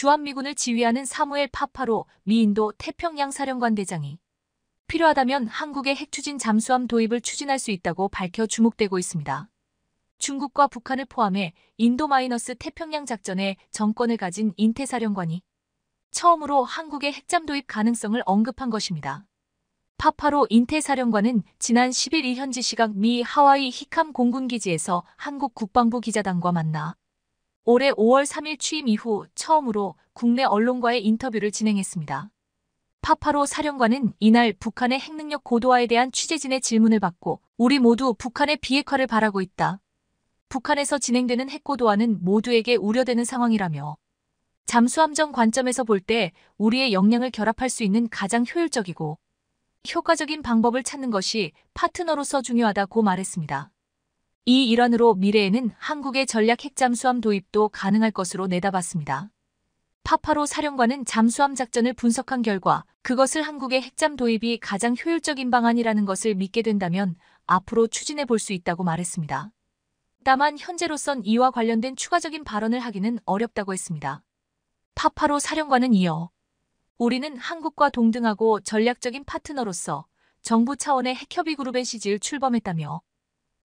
주한미군을 지휘하는 사무엘 파파로 미인도 태평양 사령관 대장이 필요하다면 한국의 핵추진 잠수함 도입을 추진할 수 있다고 밝혀 주목되고 있습니다. 중국과 북한을 포함해 인도 마이너스 태평양 작전에 정권을 가진 인태사령관이 처음으로 한국의 핵잠 도입 가능성을 언급한 것입니다. 파파로 인태사령관은 지난 11일 현지 시각 미 하와이 히캄 공군기지에서 한국 국방부 기자단과 만나 올해 5월 3일 취임 이후 처음으로 국내 언론과의 인터뷰를 진행했습니다. 파파로 사령관은 이날 북한의 핵능력 고도화에 대한 취재진의 질문을 받고 우리 모두 북한의 비핵화를 바라고 있다. 북한에서 진행되는 핵고도화는 모두에게 우려되는 상황이라며 잠수함정 관점에서 볼 때 우리의 역량을 결합할 수 있는 가장 효율적이고 효과적인 방법을 찾는 것이 파트너로서 중요하다고 말했습니다. 이 일환으로 미래에는 한국의 전략 핵잠수함 도입도 가능할 것으로 내다봤습니다. 파파로 사령관은 잠수함 작전을 분석한 결과 그것을 한국의 핵잠 도입이 가장 효율적인 방안이라는 것을 믿게 된다면 앞으로 추진해 볼 수 있다고 말했습니다. 다만 현재로선 이와 관련된 추가적인 발언을 하기는 어렵다고 했습니다. 파파로 사령관은 이어 우리는 한국과 동등하고 전략적인 파트너로서 정부 차원의 핵협의 그룹의 시지를 출범했다며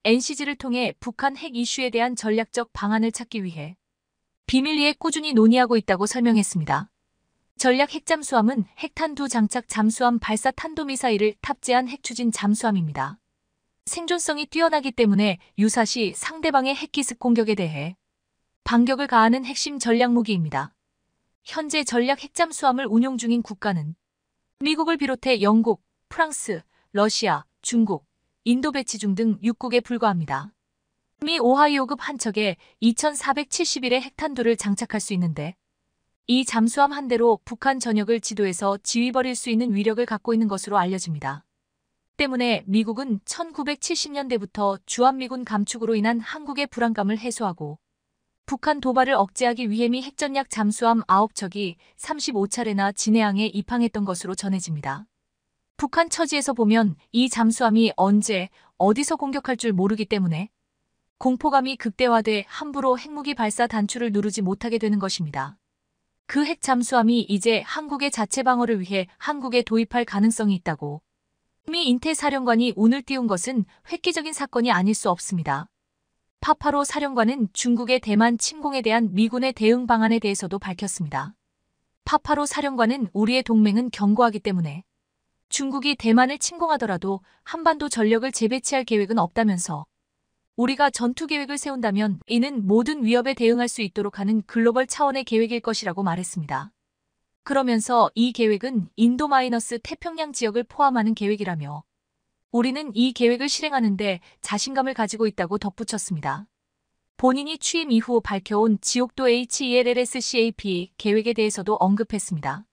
NCG를 통해 북한 핵 이슈에 대한 전략적 방안을 찾기 위해 비밀리에 꾸준히 논의하고 있다고 설명했습니다. 전략 핵잠수함은 핵탄두 장착 잠수함 발사 탄도미사일을 탑재한 핵추진 잠수함입니다. 생존성이 뛰어나기 때문에 유사시 상대방의 핵기습 공격에 대해 반격을 가하는 핵심 전략 무기입니다. 현재 전략 핵잠수함을 운용 중인 국가는 미국을 비롯해 영국, 프랑스, 러시아, 중국, 인도 배치 중등 6국에 불과합니다. 미 오하이오급 한 척에 2471의 핵탄두를 장착할 수 있는데 이 잠수함 한 대로 북한 전역을 지도해서 지휘버릴 수 있는 위력을 갖고 있는 것으로 알려집니다. 때문에 미국은 1970년대부터 주한미군 감축으로 인한 한국의 불안감을 해소하고 북한 도발을 억제하기 위해 미 핵전략 잠수함 9척이 35차례나 진해항에 입항했던 것으로 전해집니다. 북한 처지에서 보면 이 잠수함이 언제 어디서 공격할 줄 모르기 때문에 공포감이 극대화돼 함부로 핵무기 발사 단추를 누르지 못하게 되는 것입니다. 그 핵 잠수함이 이제 한국의 자체 방어를 위해 한국에 도입할 가능성이 있다고 미 인태 사령관이 오늘 띄운 것은 획기적인 사건이 아닐 수 없습니다. 파파로 사령관은 중국의 대만 침공에 대한 미군의 대응 방안에 대해서도 밝혔습니다. 파파로 사령관은 우리의 동맹은 견고하기 때문에 중국이 대만을 침공하더라도 한반도 전력을 재배치할 계획은 없다면서 우리가 전투 계획을 세운다면 이는 모든 위협에 대응할 수 있도록 하는 글로벌 차원의 계획일 것이라고 말했습니다. 그러면서 이 계획은 인도 마이너스 태평양 지역을 포함하는 계획이라며 우리는 이 계획을 실행하는데 자신감을 가지고 있다고 덧붙였습니다. 본인이 취임 이후 밝혀온 지옥도 HELLSCAP 계획에 대해서도 언급했습니다.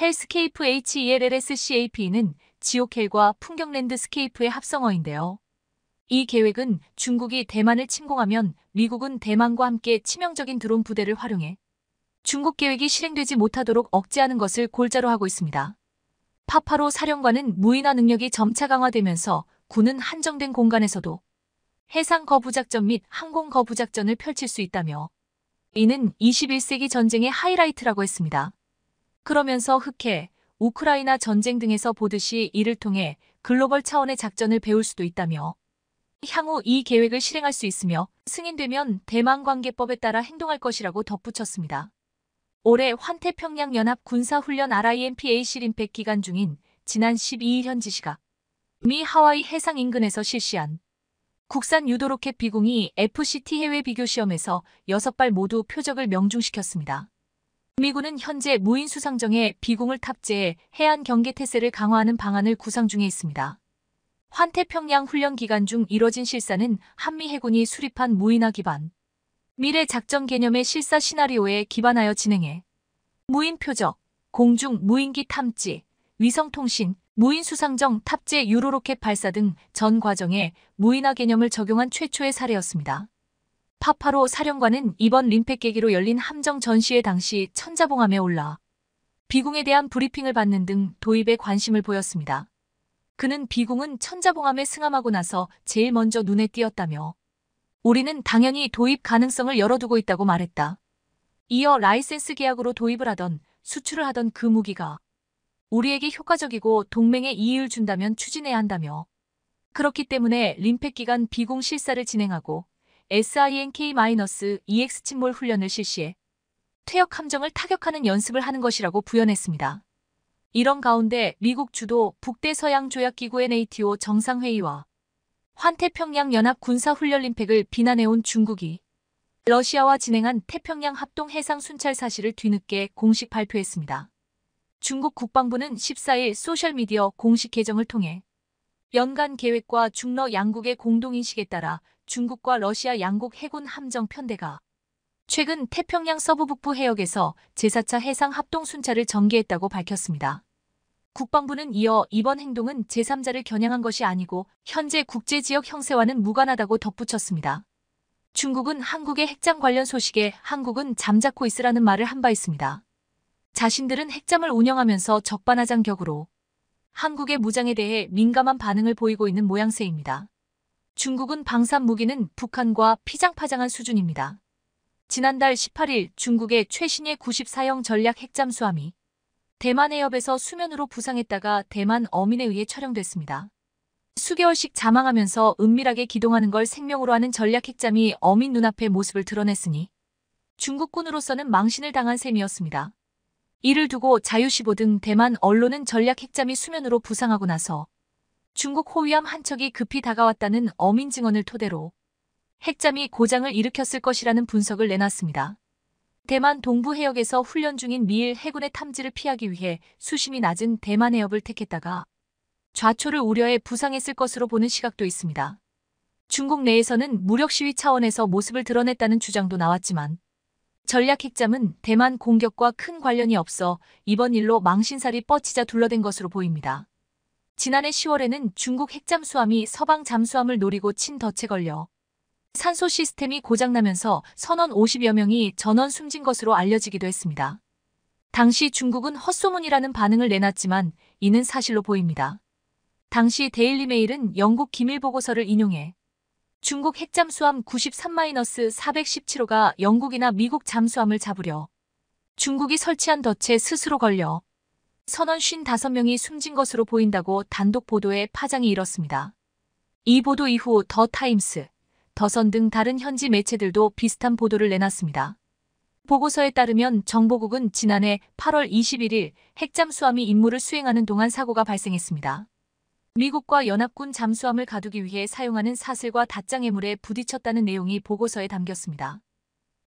헬스케이프 HELLSCAP는 지옥헬과 풍경랜드스케이프의 합성어인데요. 이 계획은 중국이 대만을 침공하면 미국은 대만과 함께 치명적인 드론 부대를 활용해 중국 계획이 실행되지 못하도록 억제하는 것을 골자로 하고 있습니다. 파파로 사령관은 무인화 능력이 점차 강화되면서 군은 한정된 공간에서도 해상 거부작전 및 항공 거부작전을 펼칠 수 있다며 이는 21세기 전쟁의 하이라이트라고 했습니다. 그러면서 흑해, 우크라이나 전쟁 등에서 보듯이 이를 통해 글로벌 차원의 작전을 배울 수도 있다며 향후 이 계획을 실행할 수 있으며 승인되면 대만 관계법에 따라 행동할 것이라고 덧붙였습니다. 올해 환태평양연합 군사훈련 RIMPA 실임팩 기간 중인 지난 12일 현지 시각 미 하와이 해상 인근에서 실시한 국산 유도로켓 비공이 FCT 해외 비교 시험에서 6발 모두 표적을 명중시켰습니다. 미군은 현재 무인 수상정에 비공을 탑재해 해안 경계 태세를 강화하는 방안을 구상 중에 있습니다. 환태평양 훈련 기간 중 이뤄진 실사는 한미 해군이 수립한 무인화 기반 미래 작전 개념의 실사 시나리오에 기반하여 진행해 무인 표적, 공중 무인기 탐지, 위성통신, 무인 수상정 탑재 유로로켓 발사 등 전 과정에 무인화 개념을 적용한 최초의 사례였습니다. 파파로 사령관은 이번 림팩 계기로 열린 함정 전시회 당시 천자봉함에 올라 비궁에 대한 브리핑을 받는 등 도입에 관심을 보였습니다. 그는 비궁은 천자봉함에 승함하고 나서 제일 먼저 눈에 띄었다며 우리는 당연히 도입 가능성을 열어두고 있다고 말했다. 이어 라이센스 계약으로 도입을 하던 수출을 하던 그 무기가 우리에게 효과적이고 동맹에 이익을 준다면 추진해야 한다며 그렇기 때문에 림팩 기간 비공 실사를 진행하고 SINK-EX 침몰 훈련을 실시해 퇴역 함정을 타격하는 연습을 하는 것이라고 부연했습니다. 이런 가운데 미국 주도 북대서양 조약기구의 NATO 정상회의와 환태평양 연합 군사훈련림팩을 비난해온 중국이 러시아와 진행한 태평양 합동 해상 순찰 사실을 뒤늦게 공식 발표했습니다. 중국 국방부는 14일 소셜미디어 공식 계정을 통해 연간 계획과 중러 양국의 공동인식에 따라 중국과 러시아 양국 해군 함정 편대가 최근 태평양 서부북부 해역에서 제4차 해상 합동 순찰을 전개했다고 밝혔습니다. 국방부는 이어 이번 행동은 제3자를 겨냥한 것이 아니고 현재 국제 지역 형세와는 무관하다고 덧붙였습니다. 중국은 한국의 핵잠 관련 소식에 한국은 잠자코 있으라는 말을 한 바 있습니다. 자신들은 핵잠을 운영하면서 적반하장격으로 한국의 무장에 대해 민감한 반응을 보이고 있는 모양새입니다. 중국은 방산 무기는 북한과 피장파장한 수준입니다. 지난달 18일 중국의 최신의 94형 전략 핵잠수함이 대만 해협에서 수면으로 부상했다가 대만 어민에 의해 촬영됐습니다. 수개월씩 자망하면서 은밀하게 기동하는 걸 생명으로 하는 전략 핵잠이 어민 눈앞의 모습을 드러냈으니 중국군으로서는 망신을 당한 셈이었습니다. 이를 두고 자유시보 등 대만 언론은 전략 핵잠이 수면으로 부상하고 나서 중국 호위함 한 척이 급히 다가왔다는 어민 증언을 토대로 핵잠이 고장을 일으켰을 것이라는 분석을 내놨습니다. 대만 동부 해역에서 훈련 중인 미일 해군의 탐지를 피하기 위해 수심이 낮은 대만 해협을 택했다가 좌초를 우려해 부상했을 것으로 보는 시각도 있습니다. 중국 내에서는 무력 시위 차원에서 모습을 드러냈다는 주장도 나왔지만 전략 핵잠은 대만 공격과 큰 관련이 없어 이번 일로 망신살이 뻗치자 둘러댄 것으로 보입니다. 지난해 10월에는 중국 핵잠수함이 서방 잠수함을 노리고 친 덫에 걸려 산소 시스템이 고장나면서 선원 50여 명이 전원 숨진 것으로 알려지기도 했습니다. 당시 중국은 헛소문이라는 반응을 내놨지만 이는 사실로 보입니다. 당시 데일리메일은 영국 기밀보고서를 인용해 중국 핵잠수함 93-417호가 영국이나 미국 잠수함을 잡으려 중국이 설치한 덫에 스스로 걸려 선원 55명이 숨진 것으로 보인다고 단독 보도에 파장이 일었습니다. 이 보도 이후 더 타임스, 더선 등 다른 현지 매체들도 비슷한 보도를 내놨습니다. 보고서에 따르면 정보국은 지난해 8월 21일 핵잠수함이 임무를 수행하는 동안 사고가 발생했습니다. 미국과 연합군 잠수함을 가두기 위해 사용하는 사슬과 닷장의 물에 부딪혔다는 내용이 보고서에 담겼습니다.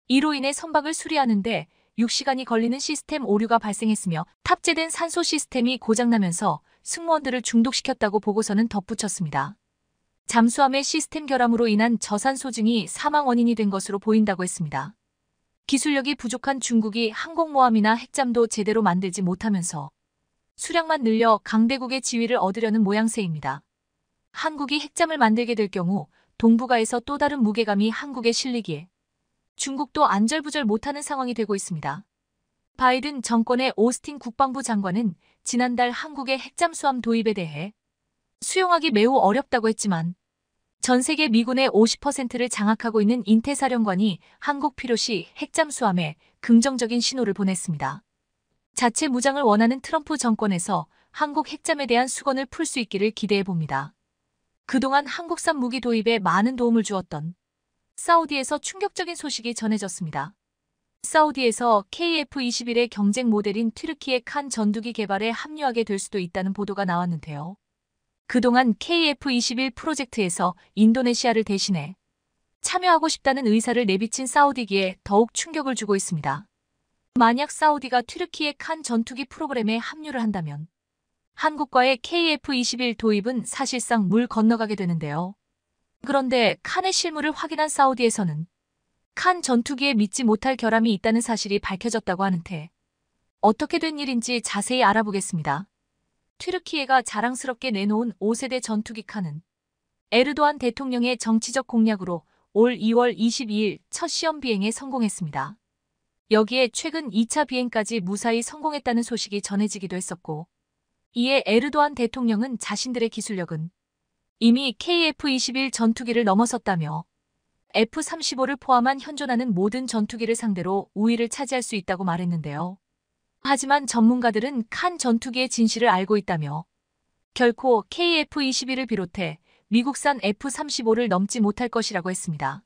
이로 인해 선박을 수리하는데 6시간이 걸리는 시스템 오류가 발생했으며 탑재된 산소 시스템이 고장나면서 승무원들을 중독시켰다고 보고서는 덧붙였습니다. 잠수함의 시스템 결함으로 인한 저산소증이 사망 원인이 된 것으로 보인다고 했습니다. 기술력이 부족한 중국이 항공모함이나 핵잠도 제대로 만들지 못하면서 수량만 늘려 강대국의 지위를 얻으려는 모양새입니다. 한국이 핵잠을 만들게 될 경우 동북아에서 또 다른 무게감이 한국에 실리기에 중국도 안절부절 못하는 상황이 되고 있습니다. 바이든 정권의 오스틴 국방부 장관은 지난달 한국의 핵잠수함 도입에 대해 수용하기 매우 어렵다고 했지만 전 세계 미군의 50%를 장악하고 있는 인태사령관이 한국 필요시 핵잠수함에 긍정적인 신호를 보냈습니다. 자체 무장을 원하는 트럼프 정권에서 한국 핵잠에 대한 수건을 풀 수 있기를 기대해 봅니다. 그동안 한국산 무기 도입에 많은 도움을 주었던 사우디에서 충격적인 소식이 전해졌습니다. 사우디에서 KF-21의 경쟁 모델인 트르키의칸전두기 개발에 합류하게 될 수도 있다는 보도가 나왔는데요. 그동안 KF-21 프로젝트에서 인도네시아를 대신해 참여하고 싶다는 의사를 내비친 사우디기에 더욱 충격을 주고 있습니다. 만약 사우디가 트르키의칸 전투기 프로그램에 합류를 한다면 한국과의 KF-21 도입은 사실상 물 건너가게 되는데요. 그런데 칸의 실물을 확인한 사우디에서는 칸 전투기에 믿지 못할 결함이 있다는 사실이 밝혀졌다고 하는데 어떻게 된 일인지 자세히 알아보겠습니다. 트르키예가 자랑스럽게 내놓은 5세대 전투기 칸은 에르도안 대통령의 정치적 공약으로 올 2월 22일 첫 시험 비행에 성공했습니다. 여기에 최근 2차 비행까지 무사히 성공했다는 소식이 전해지기도 했었고 이에 에르도안 대통령은 자신들의 기술력은 이미 KF-21 전투기를 넘어섰다며 F-35를 포함한 현존하는 모든 전투기를 상대로 우위를 차지할 수 있다고 말했는데요. 하지만 전문가들은 칸 전투기의 진실을 알고 있다며 결코 KF-21을 비롯해 미국산 F-35를 넘지 못할 것이라고 했습니다.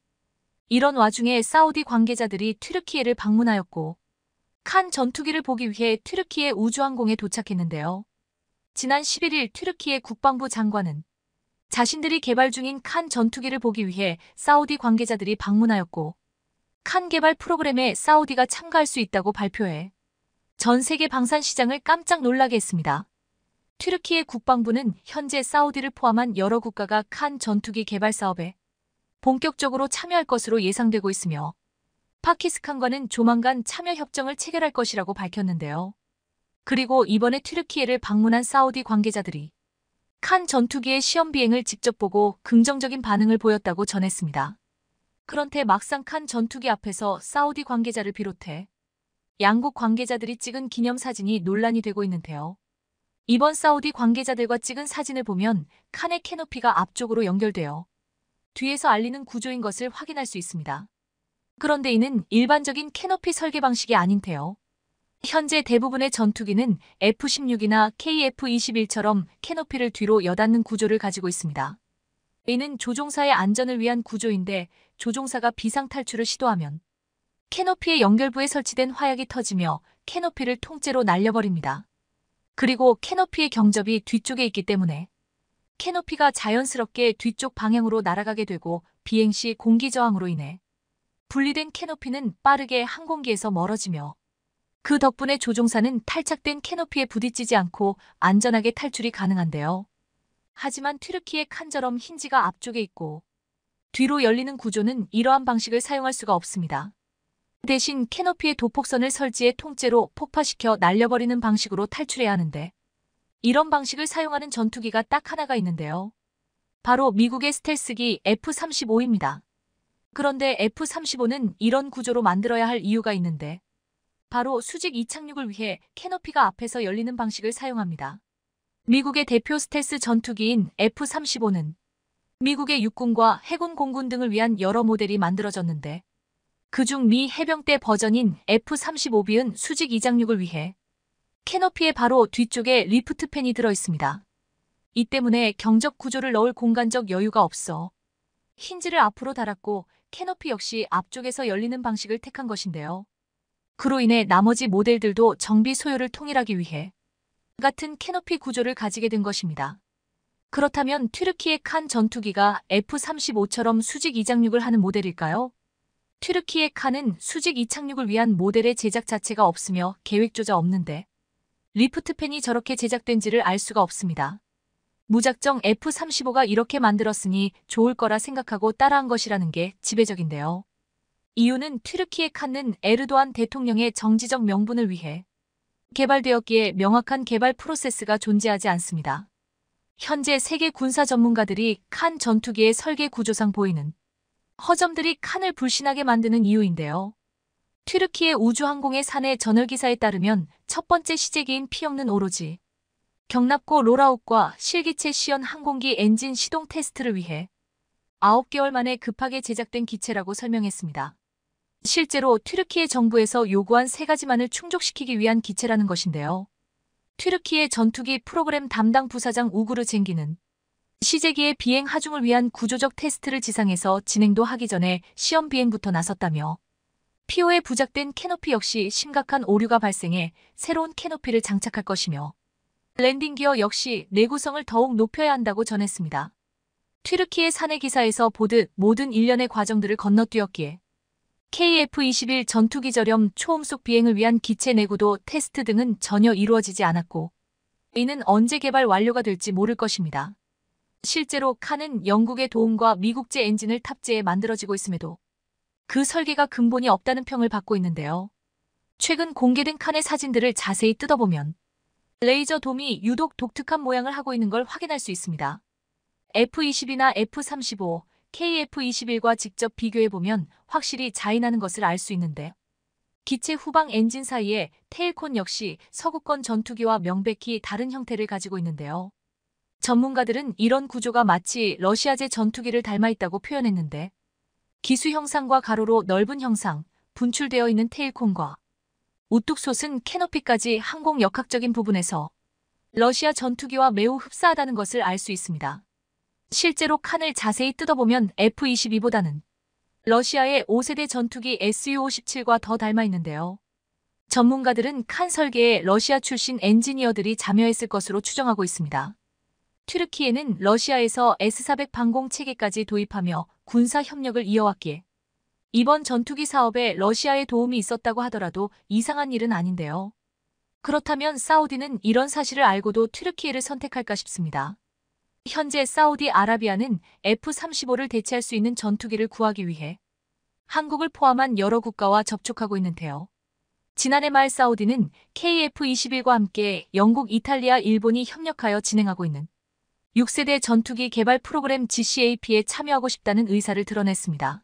이런 와중에 사우디 관계자들이 트르키예를 방문하였고 칸 전투기를 보기 위해 트르키예 우주항공에 도착했는데요. 지난 11일 트르키예 국방부 장관은 자신들이 개발 중인 칸 전투기를 보기 위해 사우디 관계자들이 방문하였고 칸 개발 프로그램에 사우디가 참가할 수 있다고 발표해 전 세계 방산 시장을 깜짝 놀라게 했습니다. 트르키예 국방부는 현재 사우디를 포함한 여러 국가가 칸 전투기 개발 사업에 본격적으로 참여할 것으로 예상되고 있으며 파키스탄과는 조만간 참여 협정을 체결할 것이라고 밝혔는데요. 그리고 이번에 트르키예를 방문한 사우디 관계자들이 칸 전투기의 시험 비행을 직접 보고 긍정적인 반응을 보였다고 전했습니다. 그런데 막상 칸 전투기 앞에서 사우디 관계자를 비롯해 양국 관계자들이 찍은 기념사진이 논란이 되고 있는데요. 이번 사우디 관계자들과 찍은 사진을 보면 칸의 캐노피가 앞쪽으로 연결되어 뒤에서 알리는 구조인 것을 확인할 수 있습니다. 그런데 이는 일반적인 캐노피 설계 방식이 아닌데요. 현재 대부분의 전투기는 F-16이나 KF-21처럼 캐노피를 뒤로 여닫는 구조를 가지고 있습니다. 이는 조종사의 안전을 위한 구조인데 조종사가 비상 탈출을 시도하면 캐노피의 연결부에 설치된 화약이 터지며 캐노피를 통째로 날려버립니다. 그리고 캐노피의 경접이 뒤쪽에 있기 때문에 캐노피가 자연스럽게 뒤쪽 방향으로 날아가게 되고 비행 시 공기 저항으로 인해 분리된 캐노피는 빠르게 항공기에서 멀어지며 그 덕분에 조종사는 탈착된 캐노피에 부딪히지 않고 안전하게 탈출이 가능한데요. 하지만 트르키의 칸처럼 힌지가 앞쪽에 있고 뒤로 열리는 구조는 이러한 방식을 사용할 수가 없습니다. 대신 캐노피의 도폭선을 설치해 통째로 폭파시켜 날려버리는 방식으로 탈출해야 하는데 이런 방식을 사용하는 전투기가 딱 하나가 있는데요. 바로 미국의 스텔스기 F-35입니다. 그런데 F-35는 이런 구조로 만들어야 할 이유가 있는데 바로 수직 이착륙을 위해 캐노피가 앞에서 열리는 방식을 사용합니다. 미국의 대표 스텔스 전투기인 F-35는 미국의 육군과 해군 공군 등을 위한 여러 모델이 만들어졌는데 그중 미 해병대 버전인 F-35B은 수직 이착륙을 위해 캐노피의 바로 뒤쪽에 리프트 팬이 들어있습니다. 이 때문에 경적 구조를 넣을 공간적 여유가 없어 힌지를 앞으로 달았고 캐노피 역시 앞쪽에서 열리는 방식을 택한 것인데요. 그로 인해 나머지 모델들도 정비 소요를 통일하기 위해 같은 캐노피 구조를 가지게 된 것입니다. 그렇다면 트르키의칸 전투기가 F-35처럼 수직 이착륙을 하는 모델일까요? 트르키의 칸은 수직 이착륙을 위한 모델의 제작 자체가 없으며 계획조차 없는데 리프트팬이 저렇게 제작된지를 알 수가 없습니다. 무작정 F-35가 이렇게 만들었으니 좋을 거라 생각하고 따라한 것이라는 게 지배적인데요. 이유는 트르키의 칸는 에르도안 대통령의 정지적 명분을 위해 개발되었기에 명확한 개발 프로세스가 존재하지 않습니다. 현재 세계 군사 전문가들이 칸 전투기의 설계 구조상 보이는 허점들이 칸을 불신하게 만드는 이유인데요. 튀르키의 우주항공의 사내 전널기사에 따르면 첫 번째 시제기인 피없는 오로지 경납고 로라웃과 실기체 시연 항공기 엔진 시동 테스트를 위해 9개월 만에 급하게 제작된 기체라고 설명했습니다. 실제로 튀르키의 정부에서 요구한 세 가지만을 충족시키기 위한 기체라는 것인데요. 튀르키의 전투기 프로그램 담당 부사장 우그르 쟁기는 시제기의 비행 하중을 위한 구조적 테스트를 지상에서 진행도 하기 전에 시험 비행부터 나섰다며 p o 에 부작된 캐노피 역시 심각한 오류가 발생해 새로운 캐노피를 장착할 것이며 랜딩 기어 역시 내구성을 더욱 높여야 한다고 전했습니다. 트르키의 사내 기사에서 보듯 모든 일련의 과정들을 건너뛰었기에 KF-21 전투기 저렴 초음속 비행을 위한 기체 내구도 테스트 등은 전혀 이루어지지 않았고 이는 언제 개발 완료가 될지 모를 것입니다. 실제로 칸은 영국의 도움과 미국제 엔진을 탑재해 만들어지고 있음에도 그 설계가 근본이 없다는 평을 받고 있는데요. 최근 공개된 칸의 사진들을 자세히 뜯어보면 레이저 돔이 유독 독특한 모양을 하고 있는 걸 확인할 수 있습니다. F-20이나 F-35, KF-21과 직접 비교해보면 확실히 자인하는 것을 알 수 있는데 기체 후방 엔진 사이에 테일콘 역시 서구권 전투기와 명백히 다른 형태를 가지고 있는데요. 전문가들은 이런 구조가 마치 러시아제 전투기를 닮아 있다고 표현했는데 기수 형상과 가로로 넓은 형상, 분출되어 있는 테일콘과 우뚝솟은 캐노피까지 항공 역학적인 부분에서 러시아 전투기와 매우 흡사하다는 것을 알 수 있습니다. 실제로 칸을 자세히 뜯어보면 F-22보다는 러시아의 5세대 전투기 Su-57과 더 닮아 있는데요. 전문가들은 칸 설계에 러시아 출신 엔지니어들이 참여했을 것으로 추정하고 있습니다. 트르키에는 러시아에서 S-400 방공 체계까지 도입하며 군사 협력을 이어왔기에 이번 전투기 사업에 러시아의 도움이 있었다고 하더라도 이상한 일은 아닌데요. 그렇다면 사우디는 이런 사실을 알고도 트르키예를 선택할까 싶습니다. 현재 사우디 아라비아는 F-35를 대체할 수 있는 전투기를 구하기 위해 한국을 포함한 여러 국가와 접촉하고 있는데요. 지난해 말 사우디는 KF-21과 함께 영국, 이탈리아, 일본이 협력하여 진행하고 있는 6세대 전투기 개발 프로그램 GCAP에 참여하고 싶다는 의사를 드러냈습니다.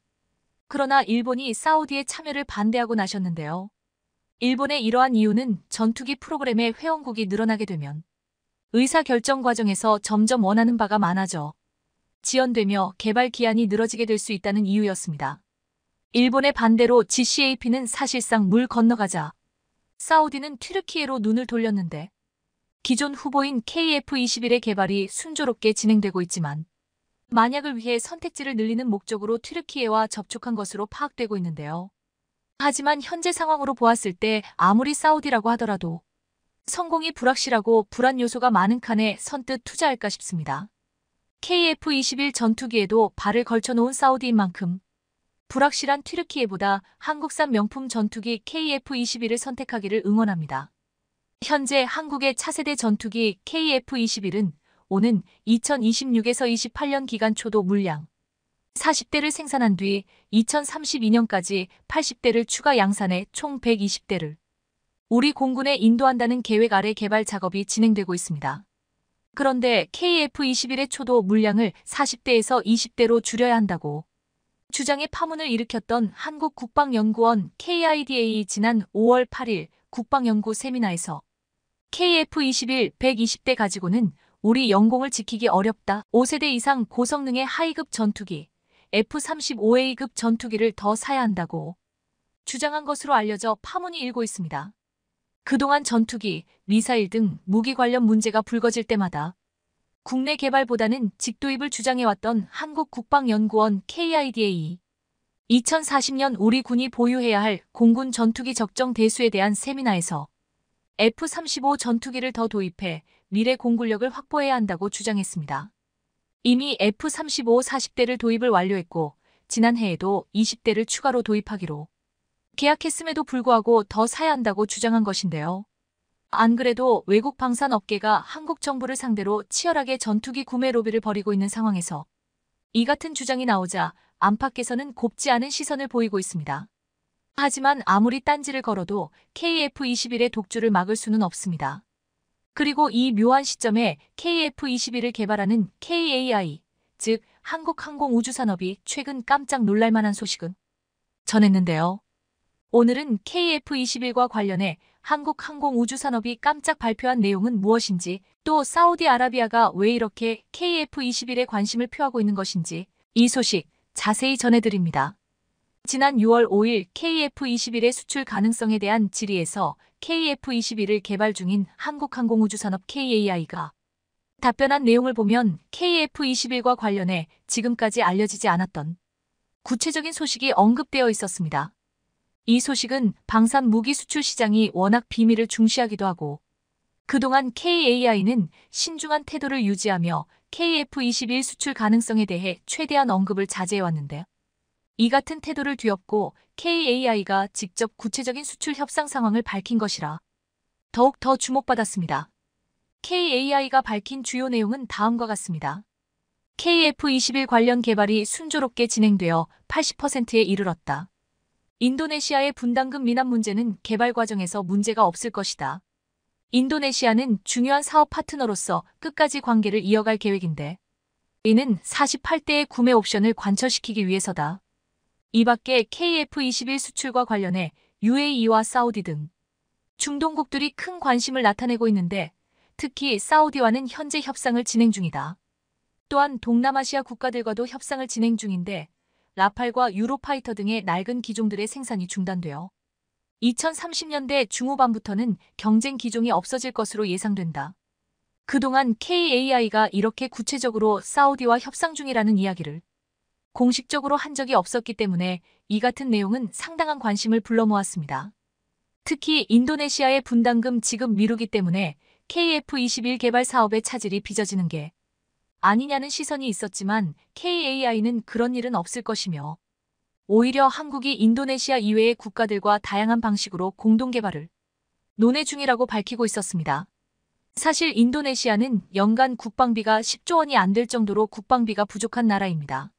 그러나 일본이 사우디의 참여를 반대하고 나셨는데요. 일본의 이러한 이유는 전투기 프로그램의 회원국이 늘어나게 되면 의사결정 과정에서 점점 원하는 바가 많아져 지연되며 개발 기한이 늘어지게 될 수 있다는 이유였습니다. 일본의 반대로 GCAP는 사실상 물 건너가자 사우디는 트르키에로 눈을 돌렸는데 기존 후보인 KF21의 개발이 순조롭게 진행되고 있지만 만약을 위해 선택지를 늘리는 목적으로 트르키에와 접촉한 것으로 파악되고 있는데요. 하지만 현재 상황으로 보았을 때 아무리 사우디라고 하더라도 성공이 불확실하고 불안 요소가 많은 칸에 선뜻 투자할까 싶습니다. KF-21 전투기에도 발을 걸쳐놓은 사우디인 만큼 불확실한 트르키에보다 한국산 명품 전투기 KF-21을 선택하기를 응원합니다. 현재 한국의 차세대 전투기 KF-21은 오는 2026에서 28년 기간 초도 물량 40대를 생산한 뒤 2032년까지 80대를 추가 양산해 총 120대를 우리 공군에 인도한다는 계획 아래 개발 작업이 진행되고 있습니다. 그런데 KF-21의 초도 물량을 40대에서 20대로 줄여야 한다고 주장의 파문을 일으켰던 한국국방연구원 KIDA 지난 5월 8일 국방연구 세미나에서 KF21 120대 가지고는 우리 영공을 지키기 어렵다. 5세대 이상 고성능의 하위급 전투기 F-35A급 전투기를 더 사야 한다고 주장한 것으로 알려져 파문이 일고 있습니다. 그동안 전투기, 미사일 등 무기 관련 문제가 불거질 때마다 국내 개발보다는 직도입을 주장해왔던 한국국방연구원 KIDA 2040년 e. 우리 군이 보유해야 할 공군 전투기 적정 대수에 대한 세미나에서 F-35 전투기를 더 도입해 미래 공군력을 확보해야 한다고 주장했습니다. 이미 F-35 40대를 도입을 완료했고 지난해에도 20대를 추가로 도입하기로 계약했음에도 불구하고 더 사야 한다고 주장한 것인데요. 안 그래도 외국 방산 업계가 한국 정부를 상대로 치열하게 전투기 구매 로비를 벌이고 있는 상황에서 이 같은 주장이 나오자 안팎에서는 곱지 않은 시선을 보이고 있습니다. 하지만 아무리 딴지를 걸어도 KF-21의 독주를 막을 수는 없습니다. 그리고 이 묘한 시점에 KF-21을 개발하는 KAI, 즉 한국항공우주산업이 최근 깜짝 놀랄만한 소식은 전했는데요. 오늘은 KF-21과 관련해 한국항공우주산업이 깜짝 발표한 내용은 무엇인지 또 사우디아라비아가 왜 이렇게 KF-21에 관심을 표하고 있는 것인지 이 소식 자세히 전해드립니다. 지난 6월 5일 KF-21의 수출 가능성에 대한 질의에서 KF-21을 개발 중인 한국항공우주산업 KAI가 답변한 내용을 보면 KF-21과 관련해 지금까지 알려지지 않았던 구체적인 소식이 언급되어 있었습니다. 이 소식은 방산 무기 수출 시장이 워낙 비밀을 중시하기도 하고 그동안 KAI는 신중한 태도를 유지하며 KF-21 수출 가능성에 대해 최대한 언급을 자제해왔는데 요이 같은 태도를 뒤엎고 KAI가 직접 구체적인 수출 협상 상황을 밝힌 것이라 더욱 더 주목받았습니다. KAI가 밝힌 주요 내용은 다음과 같습니다. KF-21 관련 개발이 순조롭게 진행되어 80%에 이르렀다. 인도네시아의 분담금 미납 문제는 개발 과정에서 문제가 없을 것이다. 인도네시아는 중요한 사업 파트너로서 끝까지 관계를 이어갈 계획인데 이는 48대의 구매 옵션을 관철시키기 위해서다. 이밖에 KF-21 수출과 관련해 UAE와 사우디 등 중동국들이 큰 관심을 나타내고 있는데 특히 사우디와는 현재 협상을 진행 중이다. 또한 동남아시아 국가들과도 협상을 진행 중인데 라팔과 유로파이터 등의 낡은 기종들의 생산이 중단되어 2030년대 중후반부터는 경쟁 기종이 없어질 것으로 예상된다. 그동안 KAI가 이렇게 구체적으로 사우디와 협상 중이라는 이야기를 공식적으로 한 적이 없었기 때문에 이 같은 내용은 상당한 관심을 불러모았습니다. 특히 인도네시아의 분담금 지급 미루기 때문에 KF21 개발 사업의 차질이 빚어지는 게 아니냐는 시선이 있었지만 KAI는 그런 일은 없을 것이며 오히려 한국이 인도네시아 이외의 국가들과 다양한 방식으로 공동 개발을 논의 중이라고 밝히고 있었습니다. 사실 인도네시아는 연간 국방비가 10조 원이 안 될 정도로 국방비가 부족한 나라입니다.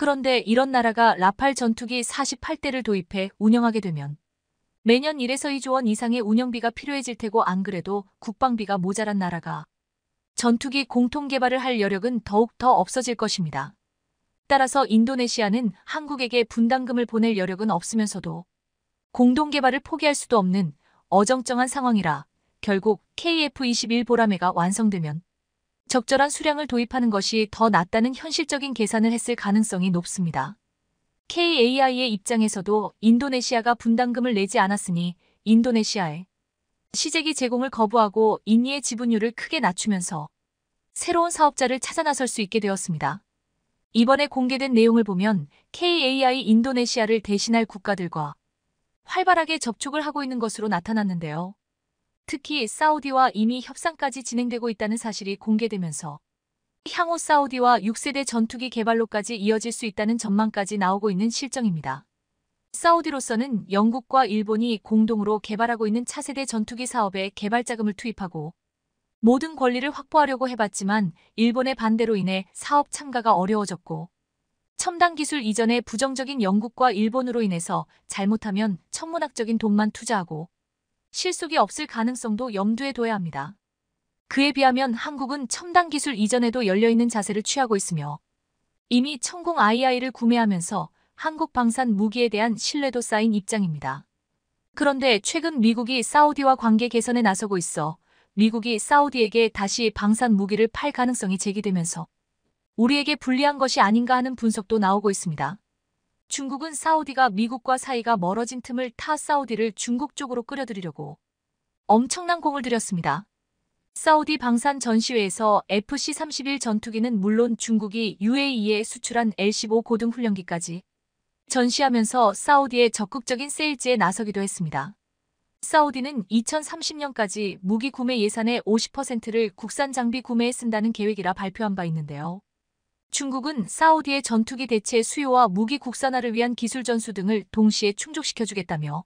그런데 이런 나라가 라팔 전투기 48대를 도입해 운영하게 되면 매년 1에서 2조 원 이상의 운영비가 필요해질 테고 안 그래도 국방비가 모자란 나라가 전투기 공통 개발을 할 여력은 더욱 더 없어질 것입니다. 따라서 인도네시아는 한국에게 분담금을 보낼 여력은 없으면서도 공동 개발을 포기할 수도 없는 어정쩡한 상황이라 결국 KF-21 보라매가 완성되면 적절한 수량을 도입하는 것이 더 낫다는 현실적인 계산을 했을 가능성이 높습니다. KAI의 입장에서도 인도네시아가 분담금을 내지 않았으니 인도네시아에 시재기 제공을 거부하고 인니의 지분율을 크게 낮추면서 새로운 사업자를 찾아 나설 수 있게 되었습니다. 이번에 공개된 내용을 보면 KAI 인도네시아를 대신할 국가들과 활발하게 접촉을 하고 있는 것으로 나타났는데요. 특히 사우디와 이미 협상까지 진행되고 있다는 사실이 공개되면서 향후 사우디와 6세대 전투기 개발로까지 이어질 수 있다는 전망까지 나오고 있는 실정입니다. 사우디로서는 영국과 일본이 공동으로 개발하고 있는 차세대 전투기 사업에 개발 자금을 투입하고 모든 권리를 확보하려고 해봤지만 일본의 반대로 인해 사업 참가가 어려워졌고 첨단 기술 이전에 부정적인 영국과 일본으로 인해서 잘못하면 천문학적인 돈만 투자하고 실속이 없을 가능성도 염두에 둬야 합니다. 그에 비하면 한국은 첨단 기술 이전에도 열려있는 자세를 취하고 있으며 이미 천공 II를 구매하면서 한국 방산 무기에 대한 신뢰도 쌓인 입장입니다. 그런데 최근 미국이 사우디와 관계 개선에 나서고 있어 미국이 사우디에게 다시 방산 무기를 팔 가능성이 제기되면서 우리에게 불리한 것이 아닌가 하는 분석도 나오고 있습니다. 중국은 사우디가 미국과 사이가 멀어진 틈을 타 사우디를 중국 쪽으로 끌어들이려고 엄청난 공을 들였습니다. 사우디 방산 전시회에서 FC-31 전투기는 물론 중국이 UAE에 수출한 L-15 고등 훈련기까지 전시하면서 사우디의 적극적인 세일즈에 나서기도 했습니다. 사우디는 2030년까지 무기 구매 예산의 50%를 국산 장비 구매에 쓴다는 계획이라 발표한 바 있는데요. 중국은 사우디의 전투기 대체 수요와 무기 국산화를 위한 기술 전수 등을 동시에 충족시켜주겠다며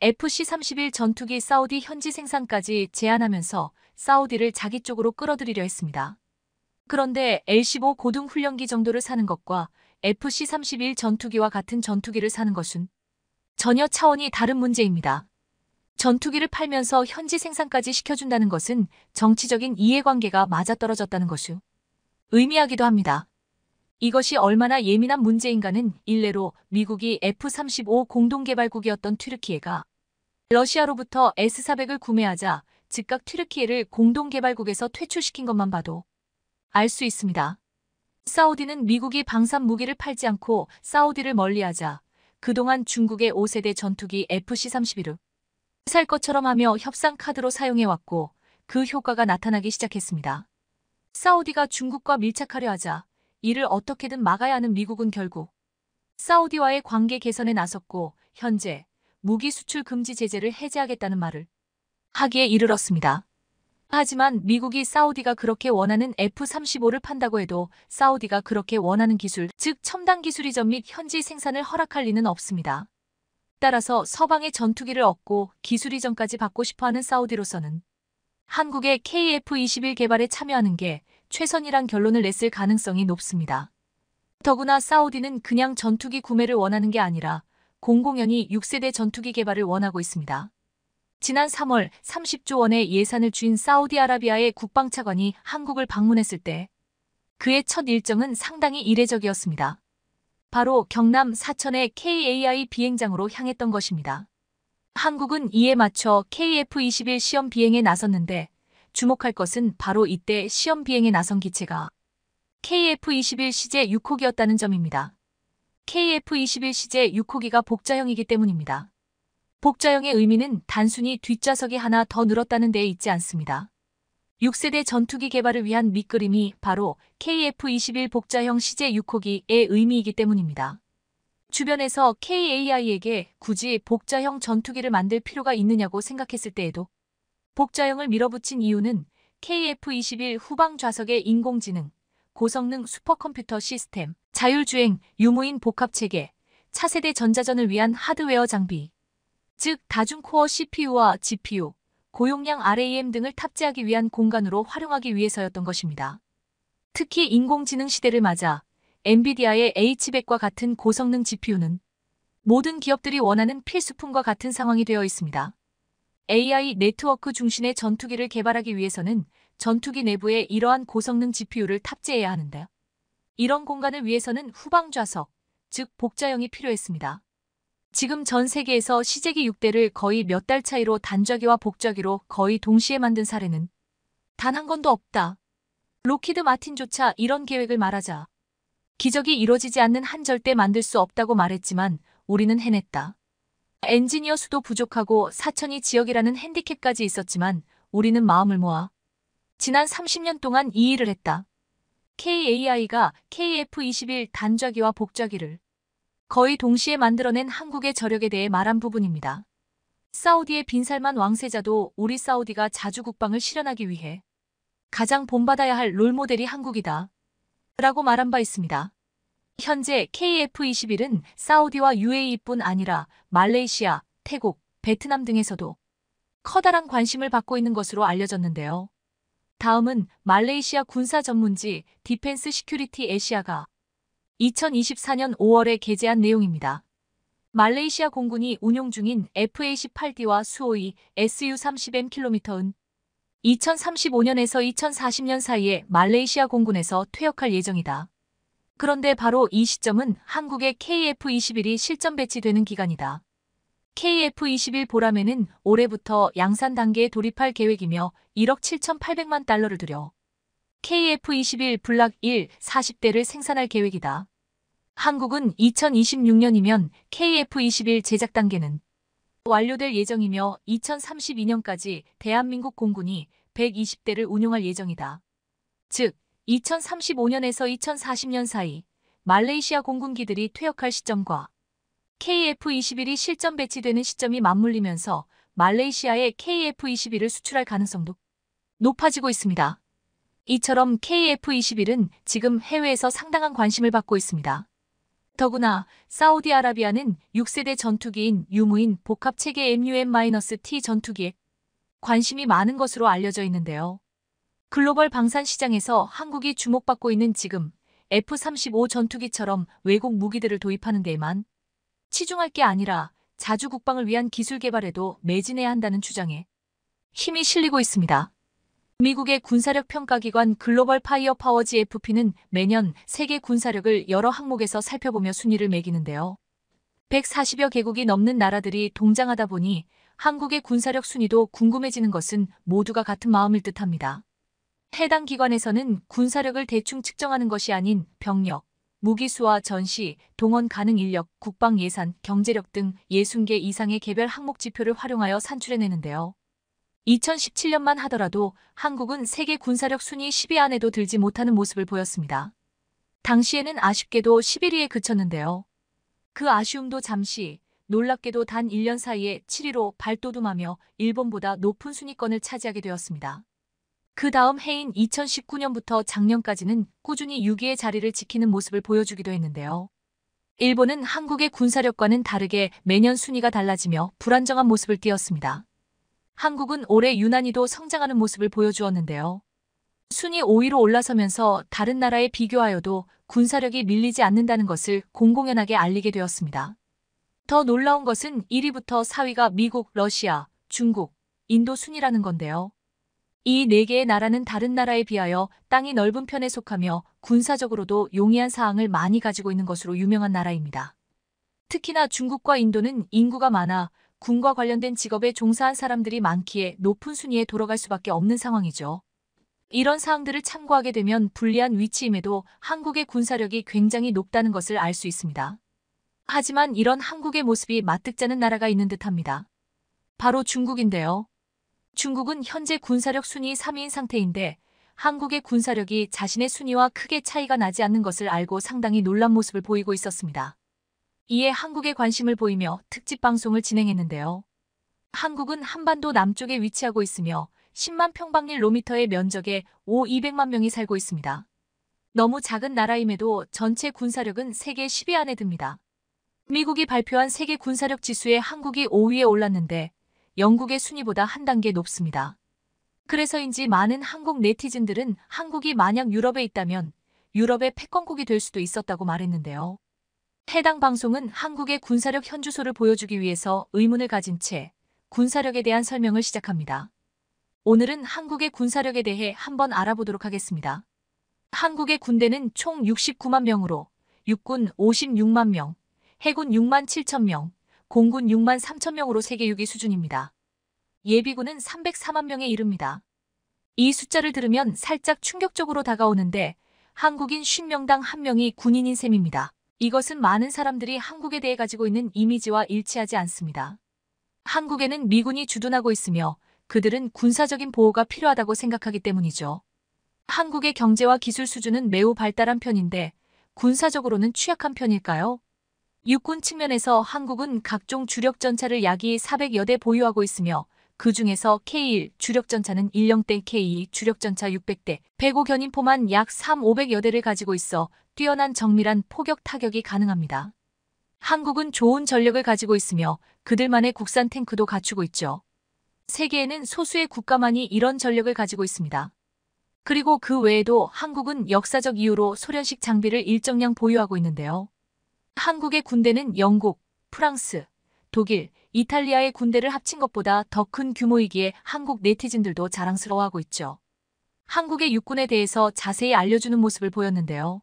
FC-31 전투기 사우디 현지 생산까지 제한하면서 사우디를 자기 쪽으로 끌어들이려 했습니다. 그런데 L-15 고등훈련기 정도를 사는 것과 FC-31 전투기와 같은 전투기를 사는 것은 전혀 차원이 다른 문제입니다. 전투기를 팔면서 현지 생산까지 시켜준다는 것은 정치적인 이해관계가 맞아떨어졌다는 것이요. 의미하기도 합니다. 이것이 얼마나 예민한 문제인가는 일례로 미국이 F-35 공동개발국이었던 트르키에가 러시아로부터 S-400을 구매하자 즉각 트르키에를 공동개발국에서 퇴출시킨 것만 봐도 알 수 있습니다. 사우디는 미국이 방산 무기를 팔지 않고 사우디를 멀리하자 그동안 중국의 5세대 전투기 FC-31을 살 것처럼 하며 협상 카드로 사용해왔고 그 효과가 나타나기 시작했습니다. 사우디가 중국과 밀착하려 하자 이를 어떻게든 막아야 하는 미국은 결국 사우디와의 관계 개선에 나섰고 현재 무기 수출 금지 제재를 해제하겠다는 말을 하기에 이르렀습니다. 하지만 미국이 사우디가 그렇게 원하는 F-35를 판다고 해도 사우디가 그렇게 원하는 기술, 즉 첨단 기술 이전 및 현지 생산을 허락할 리는 없습니다. 따라서 서방의 전투기를 얻고 기술 이전까지 받고 싶어하는 사우디로서는 한국의 KF-21 개발에 참여하는 게 최선이란 결론을 냈을 가능성이 높습니다. 더구나 사우디는 그냥 전투기 구매를 원하는 게 아니라 공공연히 6세대 전투기 개발을 원하고 있습니다. 지난 3월 30조 원의 예산을 주인 사우디아라비아의 국방차관이 한국을 방문했을 때 그의 첫 일정은 상당히 이례적이었습니다. 바로 경남 사천의 KAI 비행장으로 향했던 것입니다. 한국은 이에 맞춰 KF-21 시험 비행에 나섰는데 주목할 것은 바로 이때 시험 비행에 나선 기체가 KF-21 시제 6호기였다는 점입니다. KF-21 시제 6호기가 복자형이기 때문입니다. 복자형의 의미는 단순히 뒷좌석이 하나 더 늘었다는 데에 있지 않습니다. 6세대 전투기 개발을 위한 밑그림이 바로 KF-21 복자형 시제 6호기의 의미이기 때문입니다. 주변에서 KAI에게 굳이 복자형 전투기를 만들 필요가 있느냐고 생각했을 때에도 복자형을 밀어붙인 이유는 KF-21 후방 좌석의 인공지능, 고성능 슈퍼컴퓨터 시스템, 자율주행, 유무인 복합체계, 차세대 전자전을 위한 하드웨어 장비, 즉 다중코어 CPU와 GPU, 고용량 RAM 등을 탑재하기 위한 공간으로 활용하기 위해서였던 것입니다. 특히 인공지능 시대를 맞아 엔비디아의 H100과 같은 고성능 GPU는 모든 기업들이 원하는 필수품과 같은 상황이 되어 있습니다. AI 네트워크 중심의 전투기를 개발하기 위해서는 전투기 내부에 이러한 고성능 GPU를 탑재해야 하는데 이런 공간을 위해서는 후방 좌석, 즉 복자형이 필요했습니다. 지금 전 세계에서 시제기 6대를 거의 몇 달 차이로 단좌기와 복좌기로 거의 동시에 만든 사례는 단 한 건도 없다. 로키드 마틴조차 이런 계획을 말하자 기적이 이뤄지지 않는 한 절대 만들 수 없다고 말했지만 우리는 해냈다. 엔지니어 수도 부족하고 사천이 지역이라는 핸디캡까지 있었지만 우리는 마음을 모아 지난 30년 동안 이 일을 했다. KAI가 KF-21 단좌기와 복좌기를 거의 동시에 만들어낸 한국의 저력에 대해 말한 부분입니다. 사우디의 빈살만 왕세자도 우리 사우디가 자주 국방을 실현하기 위해 가장 본받아야 할 롤모델이 한국이다. 라고 말한 바 있습니다. 현재 KF-21은 사우디와 UAE뿐 아니라 말레이시아, 태국, 베트남 등에서도 커다란 관심을 받고 있는 것으로 알려졌는데요. 다음은 말레이시아 군사 전문지 디펜스 시큐리티 에시아가 2024년 5월에 게재한 내용입니다. 말레이시아 공군이 운용 중인 FA-18D와 수호이 SU-30M 킬로미터은 2035년에서 2040년 사이에 말레이시아 공군에서 퇴역할 예정이다. 그런데 바로 이 시점은 한국의 KF-21이 실전 배치되는 기간이다. KF-21 보람에는 올해부터 양산 단계에 돌입할 계획이며 1억 7,800만 달러를 들여 KF-21 블락 1 40대를 생산할 계획이다. 한국은 2026년이면 KF-21 제작 단계는 완료될 예정이며 2032년까지 대한민국 공군이 120대를 운용할 예정이다. 즉, 2035년에서 2040년 사이 말레이시아 공군기들이 퇴역할 시점과 KF-21이 실전 배치되는 시점이 맞물리면서 말레이시아에 KF-21을 수출할 가능성도 높아지고 있습니다. 이처럼 KF-21은 지금 해외에서 상당한 관심을 받고 있습니다. 더구나 사우디아라비아는 6세대 전투기인 유무인 복합체계 MUM-T 전투기에 관심이 많은 것으로 알려져 있는데요. 글로벌 방산 시장에서 한국이 주목받고 있는 지금 F-35 전투기처럼 외국 무기들을 도입하는 데에만 치중할 게 아니라 자주 국방을 위한 기술 개발에도 매진해야 한다는 주장에 힘이 실리고 있습니다. 미국의 군사력 평가기관 글로벌 파이어 파워 GFP는 매년 세계 군사력을 여러 항목에서 살펴보며 순위를 매기는데요. 140여 개국이 넘는 나라들이 동장하다 보니 한국의 군사력 순위도 궁금해지는 것은 모두가 같은 마음을 뜻합니다. 해당 기관에서는 군사력을 대충 측정하는 것이 아닌 병력, 무기수와 전시, 동원 가능 인력, 국방 예산, 경제력 등 60개 이상의 개별 항목 지표를 활용하여 산출해내는데요. 2017년만 하더라도 한국은 세계 군사력 순위 10위 안에도 들지 못하는 모습을 보였습니다. 당시에는 아쉽게도 11위에 그쳤는데요. 그 아쉬움도 잠시 놀랍게도 단 1년 사이에 7위로 발돋움하며 일본보다 높은 순위권을 차지하게 되었습니다. 그 다음 해인 2019년부터 작년까지는 꾸준히 6위의 자리를 지키는 모습을 보여주기도 했는데요. 일본은 한국의 군사력과는 다르게 매년 순위가 달라지며 불안정한 모습을 띄었습니다. 한국은 올해 유난히도 성장하는 모습을 보여주었는데요. 순위 5위로 올라서면서 다른 나라에 비교하여도 군사력이 밀리지 않는다는 것을 공공연하게 알리게 되었습니다. 더 놀라운 것은 1위부터 4위가 미국, 러시아, 중국, 인도 순이라는 건데요. 이 네 개의 나라는 다른 나라에 비하여 땅이 넓은 편에 속하며 군사적으로도 용이한 사항을 많이 가지고 있는 것으로 유명한 나라입니다. 특히나 중국과 인도는 인구가 많아 군과 관련된 직업에 종사한 사람들이 많기에 높은 순위에 돌아갈 수밖에 없는 상황이죠. 이런 사항들을 참고하게 되면 불리한 위치임에도 한국의 군사력이 굉장히 높다는 것을 알 수 있습니다. 하지만 이런 한국의 모습이 마뜩잖은 나라가 있는 듯합니다. 바로 중국인데요. 중국은 현재 군사력 순위 3위인 상태인데 한국의 군사력이 자신의 순위와 크게 차이가 나지 않는 것을 알고 상당히 놀란 모습을 보이고 있었습니다. 이에 한국에 관심을 보이며 특집 방송을 진행했는데요. 한국은 한반도 남쪽에 위치하고 있으며 10만 평방킬로미터의 면적에 5, 200만 명이 살고 있습니다. 너무 작은 나라임에도 전체 군사력은 세계 10위 안에 듭니다. 미국이 발표한 세계 군사력 지수에 한국이 5위에 올랐는데 영국의 순위보다 한 단계 높습니다. 그래서인지 많은 한국 네티즌들은 한국이 만약 유럽에 있다면 유럽의 패권국이 될 수도 있었다고 말했는데요. 해당 방송은 한국의 군사력 현주소를 보여주기 위해서 의문을 가진 채 군사력에 대한 설명을 시작합니다. 오늘은 한국의 군사력에 대해 한번 알아보도록 하겠습니다. 한국의 군대는 총 69만 명으로 육군 56만 명, 해군 6만 7천 명, 공군 6만 3천 명으로 세계 6위 수준입니다. 예비군은 304만 명에 이릅니다. 이 숫자를 들으면 살짝 충격적으로 다가오는데 한국인 50명당 1명이 군인인 셈입니다. 이것은 많은 사람들이 한국에 대해 가지고 있는 이미지와 일치하지 않습니다. 한국에는 미군이 주둔하고 있으며 그들은 군사적인 보호가 필요하다고 생각하기 때문이죠. 한국의 경제와 기술 수준은 매우 발달한 편인데 군사적으로는 취약한 편일까요? 육군 측면에서 한국은 각종 주력 전차를 약이 400여 대 보유하고 있으며 그 중에서 K1 주력 전차는 1령대 K2 주력 전차 600대, 105견인포만 약 3, 500여 대를 가지고 있어 뛰어난 정밀한 포격 타격이 가능합니다. 한국은 좋은 전력을 가지고 있으며 그들만의 국산 탱크도 갖추고 있죠. 세계에는 소수의 국가만이 이런 전력을 가지고 있습니다. 그리고 그 외에도 한국은 역사적 이유로 소련식 장비를 일정량 보유하고 있는데요. 한국의 군대는 영국, 프랑스, 독일, 이탈리아의 군대를 합친 것보다 더 큰 규모이기에 한국 네티즌들도 자랑스러워하고 있죠. 한국의 육군에 대해서 자세히 알려주는 모습을 보였는데요.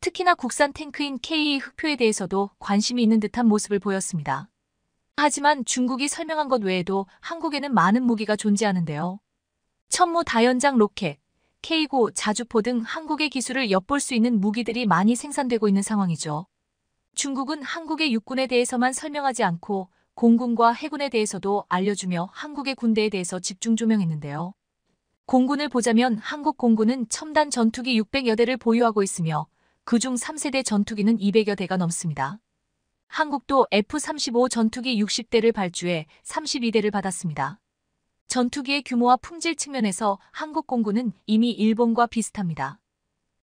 특히나 국산 탱크인 KE 흑표에 대해서도 관심이 있는 듯한 모습을 보였습니다. 하지만 중국이 설명한 것 외에도 한국에는 많은 무기가 존재하는데요. 천무 다연장 로켓, K9, 자주포 등 한국의 기술을 엿볼 수 있는 무기들이 많이 생산되고 있는 상황이죠. 중국은 한국의 육군에 대해서만 설명하지 않고 공군과 해군에 대해서도 알려주며 한국의 군대에 대해서 집중 조명했는데요. 공군을 보자면 한국 공군은 첨단 전투기 600여 대를 보유하고 있으며 그 중 3세대 전투기는 200여 대가 넘습니다. 한국도 F-35 전투기 60대를 발주해 32대를 받았습니다. 전투기의 규모와 품질 측면에서 한국 공군은 이미 일본과 비슷합니다.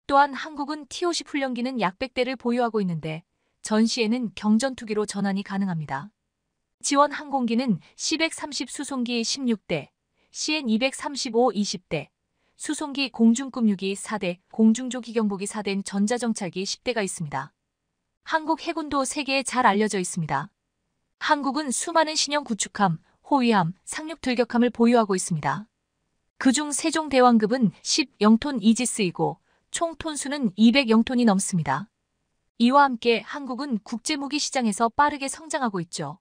또한 한국은 T-50 훈련기는 약 100대를 보유하고 있는데 전시에는 경전투기로 전환이 가능합니다. 지원 항공기는 C-130 수송기 16대, CN-235 20대, 수송기 공중급류기 4대, 공중조기경보기 4대 전자정찰기 10대가 있습니다. 한국 해군도 세계에 잘 알려져 있습니다. 한국은 수많은 신형 구축함, 호위함, 상륙 돌격함을 보유하고 있습니다. 그중 세종대왕급은 10영톤 이지스이고 총 톤수는 200영톤이 넘습니다. 이와 함께 한국은 국제무기 시장에서 빠르게 성장하고 있죠.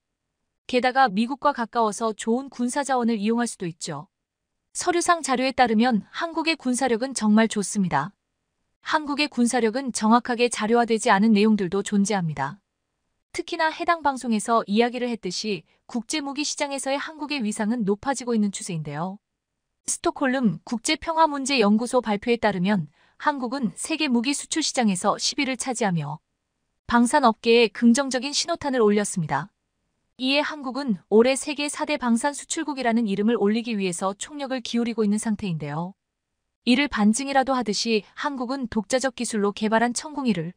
게다가 미국과 가까워서 좋은 군사자원을 이용할 수도 있죠. 서류상 자료에 따르면 한국의 군사력은 정말 좋습니다. 한국의 군사력은 정확하게 자료화되지 않은 내용들도 존재합니다. 특히나 해당 방송에서 이야기를 했듯이 국제무기 시장에서의 한국의 위상은 높아지고 있는 추세인데요. 스톡홀름 국제평화문제연구소 발표에 따르면 한국은 세계 무기 수출 시장에서 10위를 차지하며 방산 업계에 긍정적인 신호탄을 올렸습니다. 이에 한국은 올해 세계 4대 방산 수출국이라는 이름을 올리기 위해서 총력을 기울이고 있는 상태인데요. 이를 반증이라도 하듯이 한국은 독자적 기술로 개발한 천공이를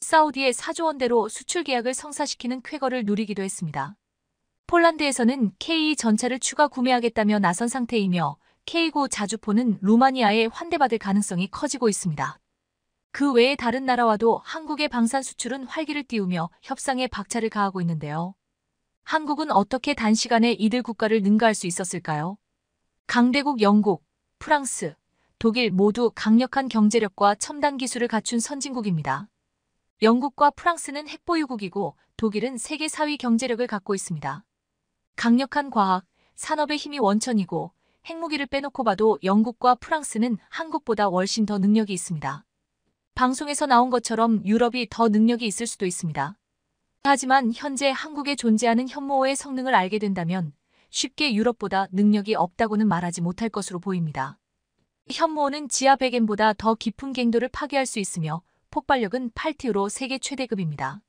사우디의 4조 원대로 수출 계약을 성사시키는 쾌거를 누리기도 했습니다. 폴란드에서는 K e 전차를 추가 구매하겠다며 나선 상태이며 K9 자주포는 루마니아에 환대받을 가능성이 커지고 있습니다. 그 외에 다른 나라와도 한국의 방산 수출은 활기를 띄우며 협상에 박차를 가하고 있는데요. 한국은 어떻게 단시간에 이들 국가를 능가할 수 있었을까요? 강대국 영국, 프랑스, 독일 모두 강력한 경제력과 첨단 기술을 갖춘 선진국입니다. 영국과 프랑스는 핵보유국이고 독일은 세계 4위 경제력을 갖고 있습니다. 강력한 과학, 산업의 힘이 원천이고 핵무기를 빼놓고 봐도 영국과 프랑스는 한국보다 훨씬 더 능력이 있습니다. 방송에서 나온 것처럼 유럽이 더 능력이 있을 수도 있습니다. 하지만 현재 한국에 존재하는 현모호의 성능을 알게 된다면 쉽게 유럽보다 능력이 없다고는 말하지 못할 것으로 보입니다. 현무호는 지하 1 0엔보다더 깊은 갱도를 파괴할 수 있으며 폭발력은 8T로 세계 최대급입니다.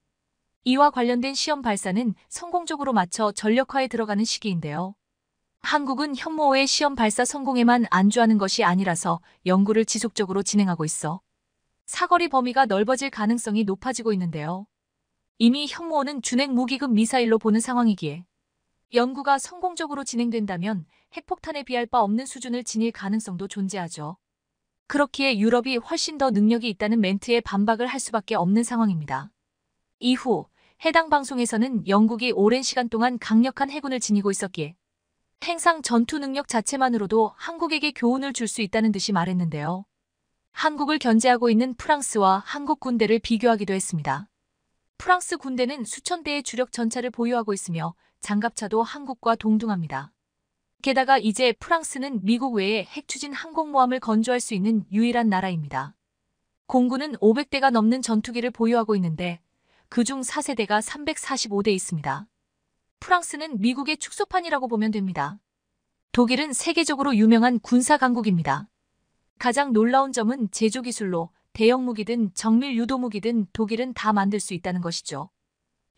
이와 관련된 시험 발사는 성공적으로 맞춰 전력화에 들어가는 시기인데요. 한국은 현무호의 시험 발사 성공에만 안주하는 것이 아니라서 연구를 지속적으로 진행하고 있어 사거리 범위가 넓어질 가능성이 높아지고 있는데요. 이미 현무호는 준행 무기급 미사일로 보는 상황이기에 연구가 성공적으로 진행된다면 핵폭탄에 비할 바 없는 수준을 지닐 가능성도 존재하죠. 그렇기에 유럽이 훨씬 더 능력이 있다는 멘트에 반박을 할 수밖에 없는 상황입니다. 이후 해당 방송에서는 영국이 오랜 시간 동안 강력한 해군을 지니고 있었기에 행상 전투 능력 자체만으로도 한국에게 교훈을 줄 수 있다는 듯이 말했는데요. 한국을 견제하고 있는 프랑스와 한국 군대를 비교하기도 했습니다. 프랑스 군대는 수천 대의 주력 전차를 보유하고 있으며 장갑차도 한국과 동등합니다. 게다가 이제 프랑스는 미국 외에 핵추진 항공모함을 건조할 수 있는 유일한 나라입니다. 공군은 500대가 넘는 전투기를 보유하고 있는데 그 중 4세대가 345대 있습니다. 프랑스는 미국의 축소판이라고 보면 됩니다. 독일은 세계적으로 유명한 군사 강국입니다. 가장 놀라운 점은 제조 기술로 대형 무기든 정밀 유도 무기든 독일은 다 만들 수 있다는 것이죠.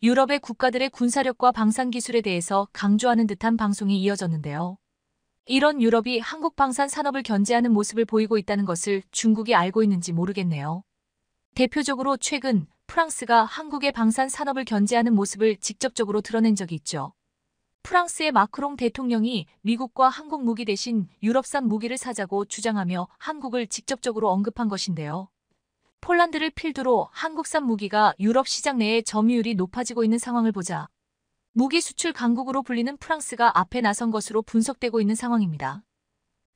유럽의 국가들의 군사력과 방산기술에 대해서 강조하는 듯한 방송이 이어졌는데요. 이런 유럽이 한국 방산 산업을 견제하는 모습을 보이고 있다는 것을 중국이 알고 있는지 모르겠네요. 대표적으로 최근 프랑스가 한국의 방산 산업을 견제하는 모습을 직접적으로 드러낸 적이 있죠. 프랑스의 마크롱 대통령이 미국과 한국 무기 대신 유럽산 무기를 사자고 주장하며 한국을 직접적으로 언급한 것인데요. 폴란드를 필두로 한국산 무기가 유럽 시장 내에 점유율이 높아지고 있는 상황을 보자 무기 수출 강국으로 불리는 프랑스가 앞에 나선 것으로 분석되고 있는 상황입니다.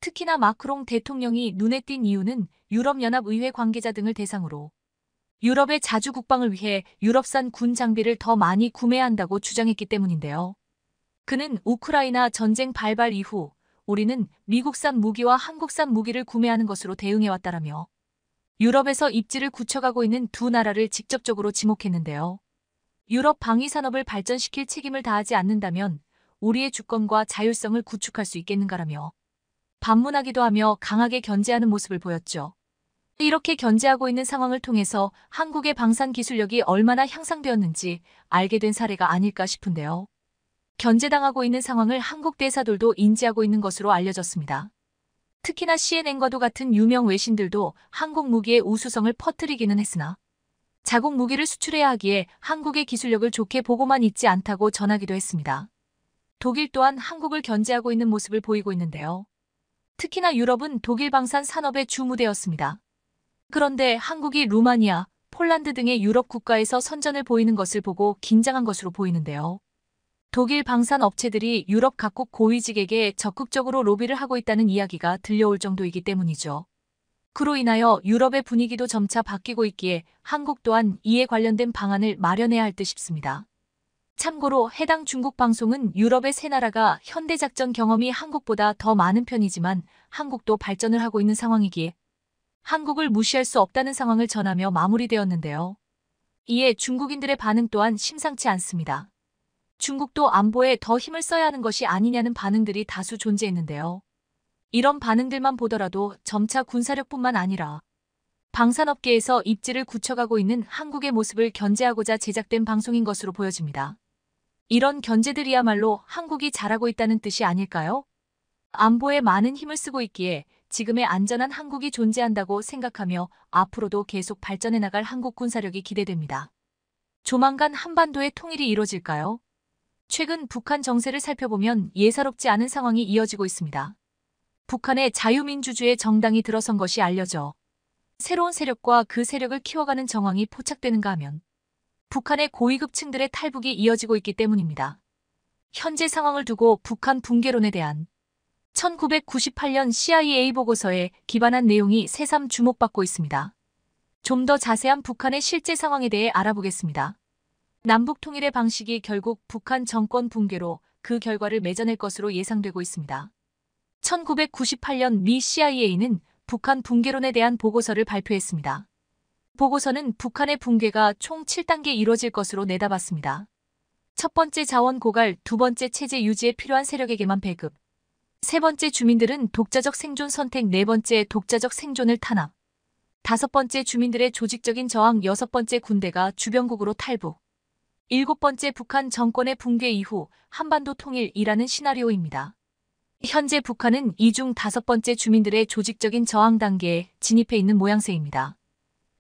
특히나 마크롱 대통령이 눈에 띈 이유는 유럽연합의회 관계자 등을 대상으로 유럽의 자주 국방을 위해 유럽산 군 장비를 더 많이 구매 한다고 주장했기 때문인데요. 그는 우크라이나 전쟁 발발 이후 우리는 미국산 무기와 한국산 무기를 구매하는 것으로 대응해왔다라며 유럽에서 입지를 굳혀가고 있는 두 나라를 직접적으로 지목했는데요. 유럽 방위산업을 발전시킬 책임을 다하지 않는다면 우리의 주권과 자율성을 구축할 수 있겠는가라며 반문하기도 하며 강하게 견제하는 모습을 보였죠. 이렇게 견제하고 있는 상황을 통해서 한국의 방산 기술력이 얼마나 향상되었는지 알게 된 사례가 아닐까 싶은데요. 견제당하고 있는 상황을 한국 대사들도 인지하고 있는 것으로 알려졌습니다. 특히나 CNN과도 같은 유명 외신들도 한국 무기의 우수성을 퍼뜨리기는 했으나 자국 무기를 수출해야 하기에 한국의 기술력을 좋게 보고만 있지 않다고 전하기도 했습니다. 독일 또한 한국을 견제하고 있는 모습을 보이고 있는데요. 특히나 유럽은 독일 방산 산업의 주무대였습니다. 그런데 한국이 루마니아, 폴란드 등의 유럽 국가에서 선전을 보이는 것을 보고 긴장한 것으로 보이는데요. 독일 방산 업체들이 유럽 각국 고위직에게 적극적으로 로비를 하고 있다는 이야기가 들려올 정도이기 때문이죠. 그로 인하여 유럽의 분위기도 점차 바뀌고 있기에 한국 또한 이에 관련된 방안을 마련해야 할 듯 싶습니다. 참고로 해당 중국 방송은 유럽의 세 나라가 현대작전 경험이 한국보다 더 많은 편이지만 한국도 발전을 하고 있는 상황이기에 한국을 무시할 수 없다는 상황을 전하며 마무리되었는데요. 이에 중국인들의 반응 또한 심상치 않습니다. 중국도 안보에 더 힘을 써야 하는 것이 아니냐는 반응들이 다수 존재했는데요. 이런 반응들만 보더라도 점차 군사력뿐만 아니라 방산업계에서 입지를 굳혀가고 있는 한국의 모습을 견제하고자 제작된 방송인 것으로 보여집니다. 이런 견제들이야말로 한국이 잘하고 있다는 뜻이 아닐까요? 안보에 많은 힘을 쓰고 있기에 지금의 안전한 한국이 존재한다고 생각하며 앞으로도 계속 발전해 나갈 한국 군사력이 기대됩니다. 조만간 한반도의 통일이 이뤄질까요? 최근 북한 정세를 살펴보면 예사롭지 않은 상황이 이어지고 있습니다. 북한의 자유민주주의 정당이 들어선 것이 알려져 새로운 세력과 그 세력을 키워가는 정황이 포착되는가 하면 북한의 고위급층들의 탈북이 이어지고 있기 때문입니다. 현재 상황을 두고 북한 붕괴론에 대한 1998년 CIA 보고서에 기반한 내용이 새삼 주목받고 있습니다. 좀 더 자세한 북한의 실제 상황에 대해 알아보겠습니다. 남북 통일의 방식이 결국 북한 정권 붕괴로 그 결과를 맺어낼 것으로 예상되고 있습니다. 1998년 미 CIA는 북한 붕괴론에 대한 보고서를 발표했습니다. 보고서는 북한의 붕괴가 총 7단계 이뤄질 것으로 내다봤습니다. 첫 번째 자원 고갈, 두 번째 체제 유지에 필요한 세력에게만 배급, 세 번째 주민들은 독자적 생존 선택, 네 번째 독자적 생존을 탄압, 다섯 번째 주민들의 조직적인 저항, 여섯 번째 군대가 주변국으로 탈북, 일곱 번째 북한 정권의 붕괴 이후 한반도 통일이라는 시나리오입니다. 현재 북한은 이중 다섯 번째 주민들의 조직적인 저항 단계에 진입해 있는 모양새입니다.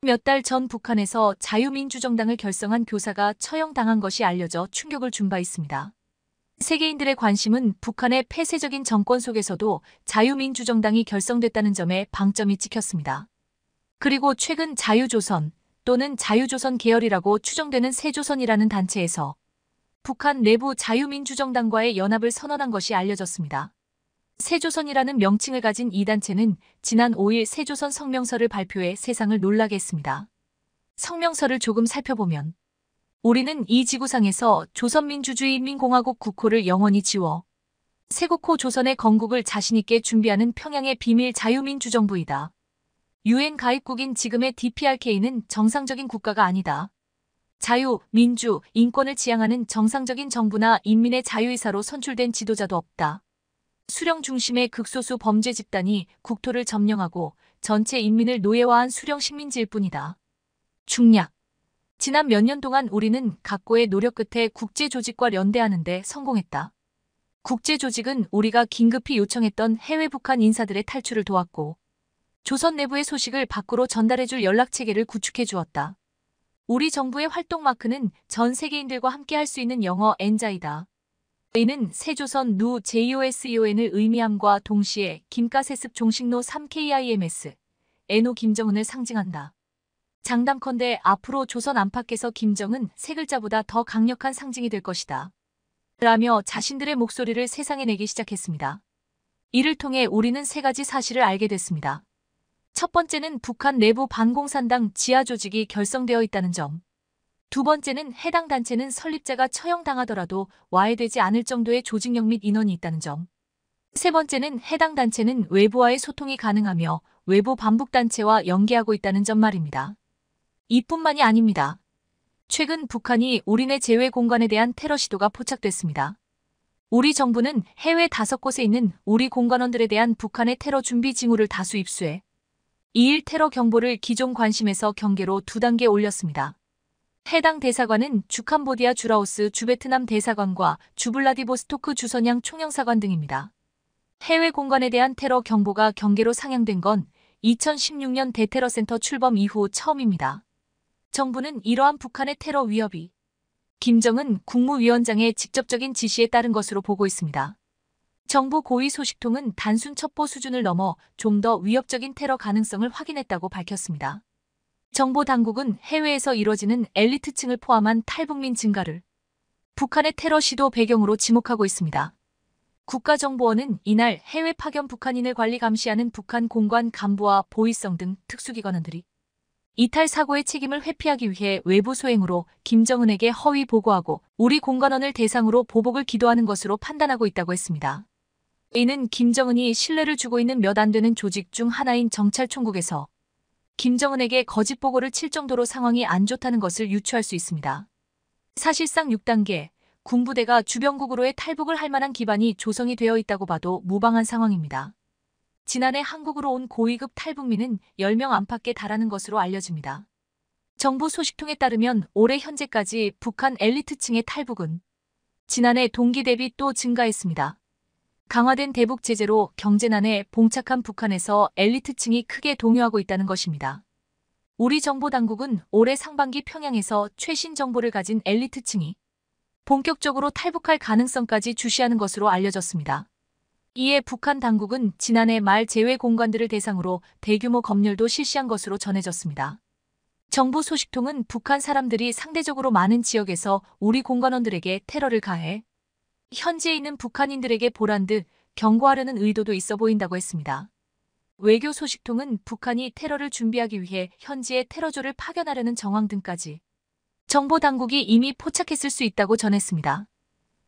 몇 달 전 북한에서 자유민주정당을 결성한 교사가 처형당한 것이 알려져 충격을 준 바 있습니다. 세계인들의 관심은 북한의 폐쇄적인 정권 속에서도 자유민주정당이 결성됐다는 점에 방점이 찍혔습니다. 그리고 최근 자유조선, 또는 자유조선 계열이라고 추정되는 새조선이라는 단체에서 북한 내부 자유민주정당과의 연합을 선언한 것이 알려졌습니다. 새조선이라는 명칭을 가진 이 단체는 지난 5일 새조선 성명서를 발표해 세상을 놀라게 했습니다. 성명서를 조금 살펴보면 우리는 이 지구상에서 조선민주주의인민공화국 국호를 영원히 지워 세국호 조선의 건국을 자신있게 준비하는 평양의 비밀 자유민주정부이다. 유엔 가입국인 지금의 DPRK는 정상적인 국가가 아니다. 자유, 민주, 인권을 지향하는 정상적인 정부나 인민의 자유의사로 선출된 지도자도 없다. 수령 중심의 극소수 범죄 집단이 국토를 점령하고 전체 인민을 노예화한 수령 식민지일 뿐이다. 중략 지난 몇 년 동안 우리는 각고의 노력 끝에 국제조직과 연대하는데 성공했다. 국제조직은 우리가 긴급히 요청했던 해외 북한 인사들의 탈출을 도왔고 조선 내부의 소식을 밖으로 전달해줄 연락체계를 구축해 주었다. 우리 정부의 활동 마크는 전 세계인들과 함께 할 수 있는 영어 엔자이다. 이는 새조선누 JOSEON을 의미함과 동시에 김가세습 종식로 3KIMS, 에노 김정은을 상징한다. 장담컨대 앞으로 조선 안팎에서 김정은 세 글자보다 더 강력한 상징이 될 것이다. 라며 자신들의 목소리를 세상에 내기 시작했습니다. 이를 통해 우리는 세 가지 사실을 알게 됐습니다. 첫 번째는 북한 내부 반공산당 지하 조직이 결성되어 있다는 점. 두 번째는 해당 단체는 설립자가 처형당하더라도 와해되지 않을 정도의 조직력 및 인원이 있다는 점. 세 번째는 해당 단체는 외부와의 소통이 가능하며 외부 반북단체와 연계하고 있다는 점 말입니다. 이뿐만이 아닙니다. 최근 북한이 우리네 제외 공간에 대한 테러 시도가 포착됐습니다. 우리 정부는 해외 다섯 곳에 있는 우리 공관원들에 대한 북한의 테러 준비 징후를 다수 입수해 2일 테러 경보를 기존 관심에서 경계로 두 단계 올렸습니다. 해당 대사관은 주캄보디아 주라오스 주베트남 대사관과 주블라디보스토크 주선양 총영사관 등입니다. 해외 공간에 대한 테러 경보가 경계로 상향된 건 2016년 대테러센터 출범 이후 처음입니다. 정부는 이러한 북한의 테러 위협이 김정은 국무위원장의 직접적인 지시에 따른 것으로 보고 있습니다. 정부 고위 소식통은 단순 첩보 수준을 넘어 좀 더 위협적인 테러 가능성을 확인했다고 밝혔습니다. 정보 당국은 해외에서 이뤄지는 엘리트층을 포함한 탈북민 증가를 북한의 테러 시도 배경으로 지목하고 있습니다. 국가정보원은 이날 해외 파견 북한인을 관리 감시하는 북한 공관 간부와 보위성등 특수기관원들이 이탈 사고의 책임을 회피하기 위해 외부 소행으로 김정은에게 허위 보고하고 우리 공관원을 대상으로 보복을 기도하는 것으로 판단하고 있다고 했습니다. 이는 김정은이 신뢰를 주고 있는 몇 안 되는 조직 중 하나인 정찰총국에서 김정은에게 거짓 보고를 칠 정도로 상황이 안 좋다는 것을 유추할 수 있습니다. 사실상 6단계 군부대가 주변국으로의 탈북을 할 만한 기반이 조성이 되어 있다고 봐도 무방한 상황입니다. 지난해 한국으로 온 고위급 탈북민은 10명 안팎에 달하는 것으로 알려집니다. 정부 소식통에 따르면 올해 현재까지 북한 엘리트층의 탈북은 지난해 동기 대비 또 증가했습니다. 강화된 대북 제재로 경제난에 봉착한 북한에서 엘리트층이 크게 동요하고 있다는 것입니다. 우리 정보 당국은 올해 상반기 평양에서 최신 정보를 가진 엘리트층이 본격적으로 탈북할 가능성까지 주시하는 것으로 알려졌습니다. 이에 북한 당국은 지난해 말 제외 공관들을 대상으로 대규모 검열도 실시한 것으로 전해졌습니다. 정부 소식통은 북한 사람들이 상대적으로 많은 지역에서 우리 공관원들에게 테러를 가해 현지에 있는 북한인들에게 보란듯 경고하려는 의도도 있어 보인다고 했습니다. 외교 소식통은 북한이 테러를 준비하기 위해 현지에 테러조를 파견하려는 정황 등까지 정보 당국이 이미 포착했을 수 있다고 전했습니다.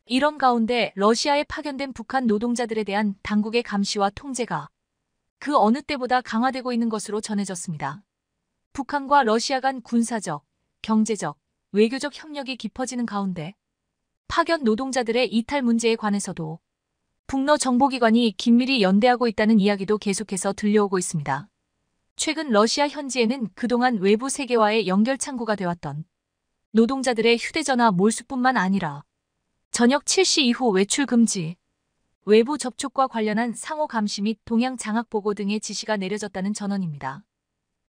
이런 가운데 러시아에 파견된 북한 노동자들에 대한 당국의 감시와 통제가 그 어느 때보다 강화되고 있는 것으로 전해졌습니다. 북한과 러시아 간 군사적, 경제적, 외교적 협력이 깊어지는 가운데 파견 노동자들의 이탈 문제에 관해서도 북러 정보기관이 긴밀히 연대하고 있다는 이야기도 계속해서 들려오고 있습니다. 최근 러시아 현지에는 그동안 외부 세계와의 연결 창구가 되었던 노동자들의 휴대전화 몰수뿐만 아니라 저녁 7시 이후 외출 금지, 외부 접촉과 관련한 상호 감시 및 동향 장악 보고 등의 지시가 내려졌다는 전언입니다.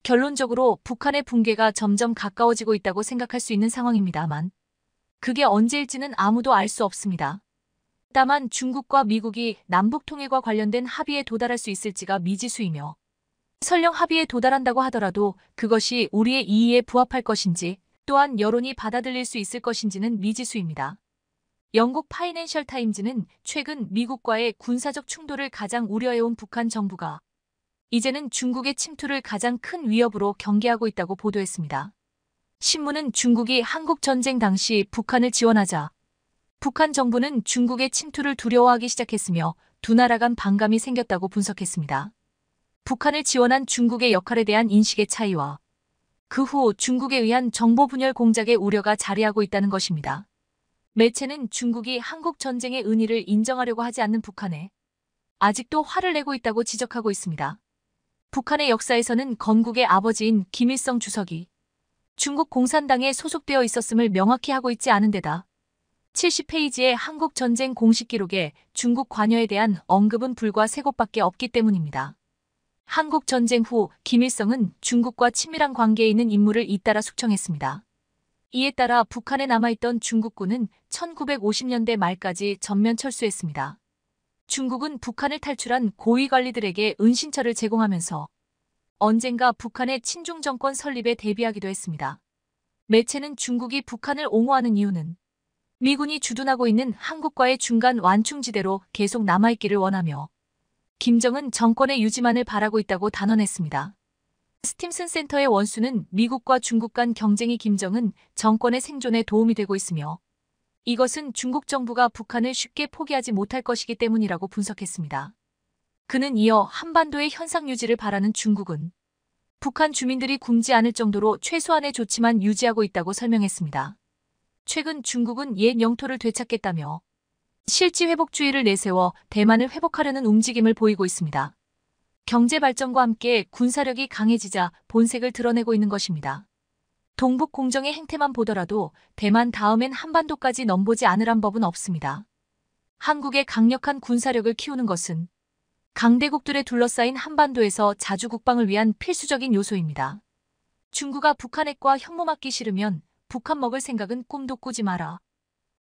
결론적으로 북한의 붕괴가 점점 가까워지고 있다고 생각할 수 있는 상황입니다만 그게 언제일지는 아무도 알 수 없습니다. 다만 중국과 미국이 남북 통일과 관련된 합의에 도달할 수 있을지가 미지수이며 설령 합의에 도달한다고 하더라도 그것이 우리의 이의에 부합할 것인지 또한 여론이 받아들일 수 있을 것인지는 미지수입니다. 영국 파이낸셜 타임즈는 최근 미국과의 군사적 충돌을 가장 우려해온 북한 정부가 이제는 중국의 침투를 가장 큰 위협으로 경계하고 있다고 보도했습니다. 신문은 중국이 한국 전쟁 당시 북한을 지원하자 북한 정부는 중국의 침투를 두려워하기 시작했으며 두 나라 간 반감이 생겼다고 분석했습니다. 북한을 지원한 중국의 역할에 대한 인식의 차이와 그 후 중국에 의한 정보 분열 공작의 우려가 자리하고 있다는 것입니다. 매체는 중국이 한국 전쟁의 은의를 인정하려고 하지 않는 북한에 아직도 화를 내고 있다고 지적하고 있습니다. 북한의 역사에서는 건국의 아버지인 김일성 주석이 중국 공산당에 소속되어 있었음을 명확히 하고 있지 않은 데다 70페이지의 한국 전쟁 공식 기록에 중국 관여에 대한 언급은 불과 세 곳밖에 없기 때문입니다. 한국 전쟁 후 김일성은 중국과 친밀한 관계에 있는 인물을 잇따라 숙청했습니다. 이에 따라 북한에 남아있던 중국군은 1950년대 말까지 전면 철수했습니다. 중국은 북한을 탈출한 고위 관리들에게 은신처를 제공하면서 언젠가 북한의 친중 정권 설립에 대비하기도 했습니다. 매체는 중국이 북한을 옹호하는 이유는 미군이 주둔하고 있는 한국과의 중간 완충지대로 계속 남아있기를 원하며 김정은 정권의 유지만을 바라고 있다고 단언했습니다. 스팀슨 센터의 원수는 미국과 중국 간 경쟁이 김정은 정권의 생존에 도움이 되고 있으며 이것은 중국 정부가 북한을 쉽게 포기하지 못할 것이기 때문이라고 분석했습니다. 그는 이어 한반도의 현상 유지를 바라는 중국은 북한 주민들이 굶지 않을 정도로 최소한의 조치만 유지하고 있다고 설명했습니다. 최근 중국은 옛 영토를 되찾겠다며 실지 회복주의를 내세워 대만을 회복하려는 움직임을 보이고 있습니다. 경제 발전과 함께 군사력이 강해지자 본색을 드러내고 있는 것입니다. 동북 공정의 행태만 보더라도 대만 다음엔 한반도까지 넘보지 않으란 법은 없습니다. 한국의 강력한 군사력을 키우는 것은 강대국들에 둘러싸인 한반도에서 자주 국방을 위한 필수적인 요소입니다. 중국가 북한 핵과 현모 맞기 싫으면 북한 먹을 생각은 꿈도 꾸지 마라.